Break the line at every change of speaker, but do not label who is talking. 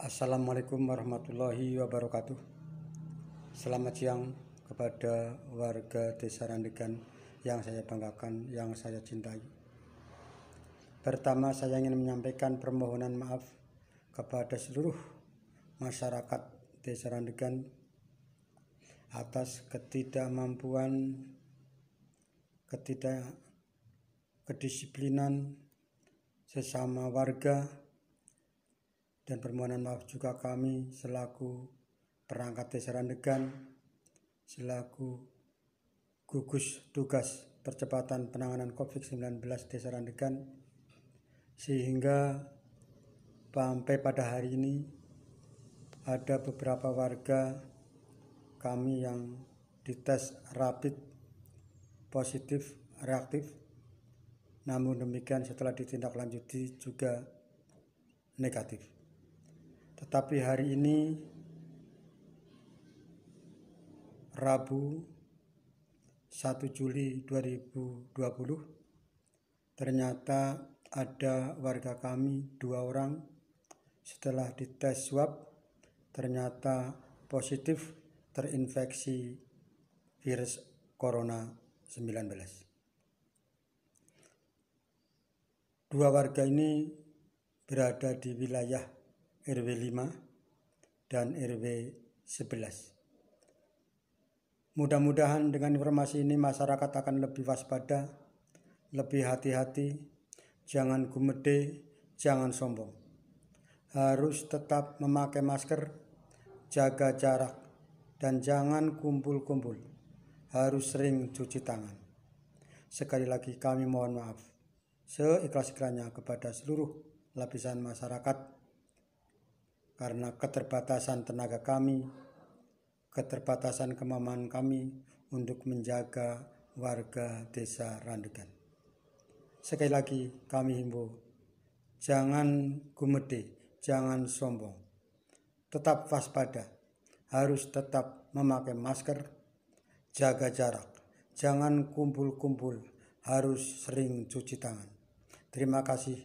Assalamualaikum warahmatullahi wabarakatuh Selamat siang kepada warga desa Randegan yang saya banggakan, yang saya cintai Pertama saya ingin menyampaikan permohonan maaf kepada seluruh masyarakat desa Randegan atas ketidakmampuan, ketidak kedisiplinan sesama warga dan permohonan maaf juga kami selaku perangkat desa Randegan, selaku gugus tugas percepatan penanganan COVID-19 desa Randegan, sehingga sampai pada hari ini ada beberapa warga kami yang dites rapid positif reaktif namun demikian setelah ditindaklanjuti juga negatif. Tetapi hari ini Rabu 1 Juli 2020 ternyata ada warga kami dua orang setelah dites swab ternyata positif terinfeksi virus corona 19. Dua warga ini berada di wilayah RW 5 dan RW 11. Mudah-mudahan dengan informasi ini masyarakat akan lebih waspada, lebih hati-hati, jangan gumede, jangan sombong. Harus tetap memakai masker, jaga jarak, dan jangan kumpul-kumpul. Harus sering cuci tangan. Sekali lagi kami mohon maaf seikhlas-ikhlasnya kepada seluruh lapisan masyarakat karena keterbatasan tenaga kami, keterbatasan kemampuan kami untuk menjaga warga desa Randegan. Sekali lagi kami himbau, jangan gumede, jangan sombong. Tetap waspada, harus tetap memakai masker, jaga jarak, jangan kumpul-kumpul, harus sering cuci tangan. Terima kasih